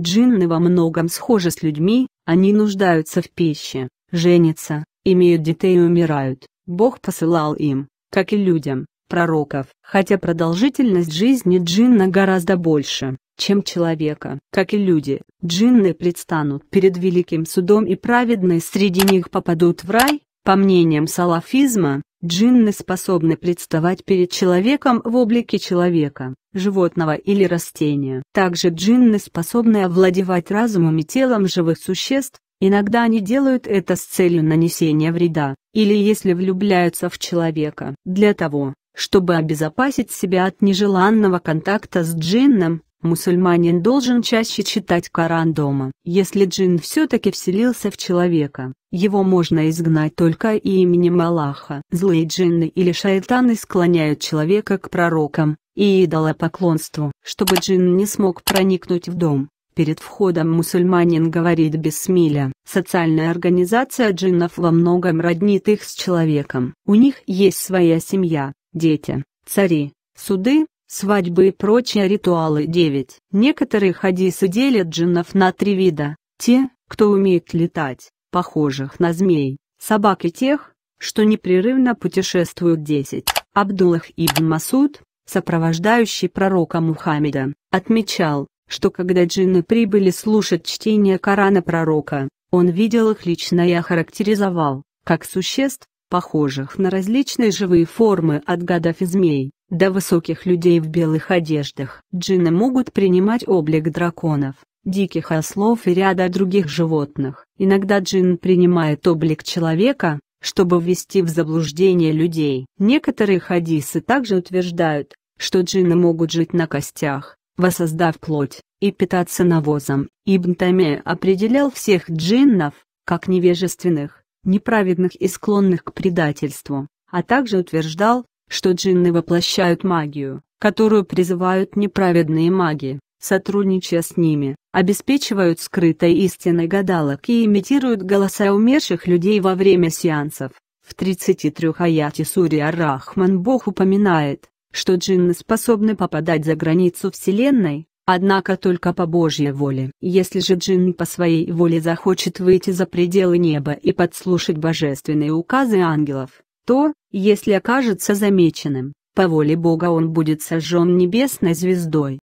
Джинны во многом схожи с людьми, они нуждаются в пище, женятся, имеют детей и умирают. Бог посылал им, как и людям, пророков. Хотя продолжительность жизни джинна гораздо больше, чем человека. Как и люди, джинны предстанут перед великим судом и праведные среди них попадут в рай, по мнениям салафизма, Джинны способны представать перед человеком в облике человека, животного или растения. Также джинны способны овладевать разумом и телом живых существ, иногда они делают это с целью нанесения вреда, или если влюбляются в человека. Для того, чтобы обезопасить себя от нежеланного контакта с джинном, Мусульманин должен чаще читать Коран дома. Если джин все-таки вселился в человека, его можно изгнать только именем Аллаха. Злые джинны или шайтаны склоняют человека к пророкам и идолопоклонству. Чтобы джин не смог проникнуть в дом, перед входом мусульманин говорит бисмилля. Социальная организация джиннов во многом роднит их с человеком. У них есть своя семья, дети, цари, суды, свадьбы и прочие ритуалы. 9. Некоторые хадисы делят джиннов на три вида. Те, кто умеет летать, похожих на змей, собак и тех, что непрерывно путешествуют 10. Абдуллах ибн Масуд, сопровождающий пророка Мухаммеда, отмечал, что когда джинны прибыли слушать чтение Корана пророка, он видел их лично и охарактеризовал, как существ, похожих на различные живые формы от гадов и змей, до высоких людей в белых одеждах. Джинны могут принимать облик драконов, диких ослов и ряда других животных. Иногда джин принимает облик человека, чтобы ввести в заблуждение людей. Некоторые хадисы также утверждают, что джинны могут жить на костях, воссоздав плоть, и питаться навозом. Ибн Тайме определял всех джиннов, как невежественных, неправедных и склонных к предательству, а также утверждал, что джинны воплощают магию, которую призывают неправедные маги, сотрудничая с ними, обеспечивают скрытой истиной гадалок и имитируют голоса умерших людей во время сеансов. В 33 аяте Сури Ар-Рахман Бог упоминает, что джинны способны попадать за границу Вселенной, однако только по Божьей воле. Если же джинн по своей воле захочет выйти за пределы неба и подслушать божественные указы ангелов, то, если окажется замеченным, по воле Бога он будет сожжен небесной звездой.